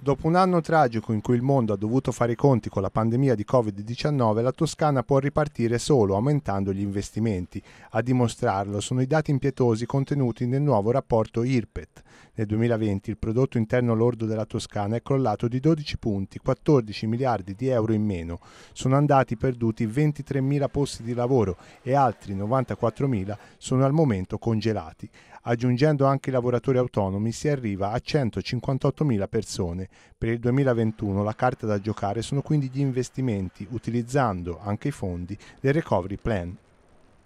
Dopo un anno tragico in cui il mondo ha dovuto fare i conti con la pandemia di Covid-19, la Toscana può ripartire solo aumentando gli investimenti. A dimostrarlo sono i dati impietosi contenuti nel nuovo rapporto IRPET. Nel 2020 il prodotto interno lordo della Toscana è crollato di 12 punti, 14 miliardi di euro in meno. Sono andati perduti 23.000 posti di lavoro e altri 94.000 sono al momento congelati. Aggiungendo anche i lavoratori autonomi si arriva a 158.000 persone. Per il 2021 la carta da giocare sono quindi gli investimenti, utilizzando anche i fondi del Recovery Plan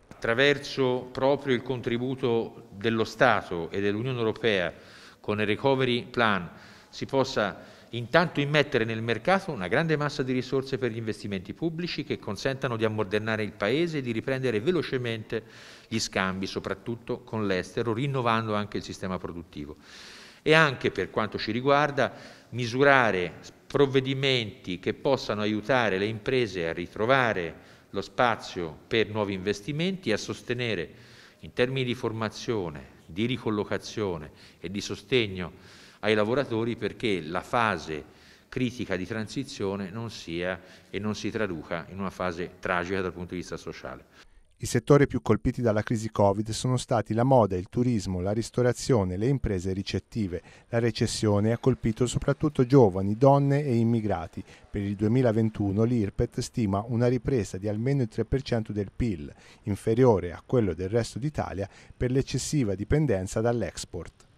attraverso proprio il contributo dello Stato e dell'Unione Europea con il Recovery Plan si possa intanto immettere nel mercato una grande massa di risorse per gli investimenti pubblici che consentano di ammodernare il Paese e di riprendere velocemente gli scambi, soprattutto con l'estero, rinnovando anche il sistema produttivo. E anche per quanto ci riguarda, misurare provvedimenti che possano aiutare le imprese a ritrovare lo spazio per nuovi investimenti e a sostenere in termini di formazione, di ricollocazione e di sostegno ai lavoratori perché la fase critica di transizione non sia e non si traduca in una fase tragica dal punto di vista sociale. I settori più colpiti dalla crisi Covid sono stati la moda, il turismo, la ristorazione, le imprese ricettive. La recessione ha colpito soprattutto giovani, donne e immigrati. Per il 2021 l'IRPET stima una ripresa di almeno il 3% del PIL, inferiore a quello del resto d'Italia per l'eccessiva dipendenza dall'export.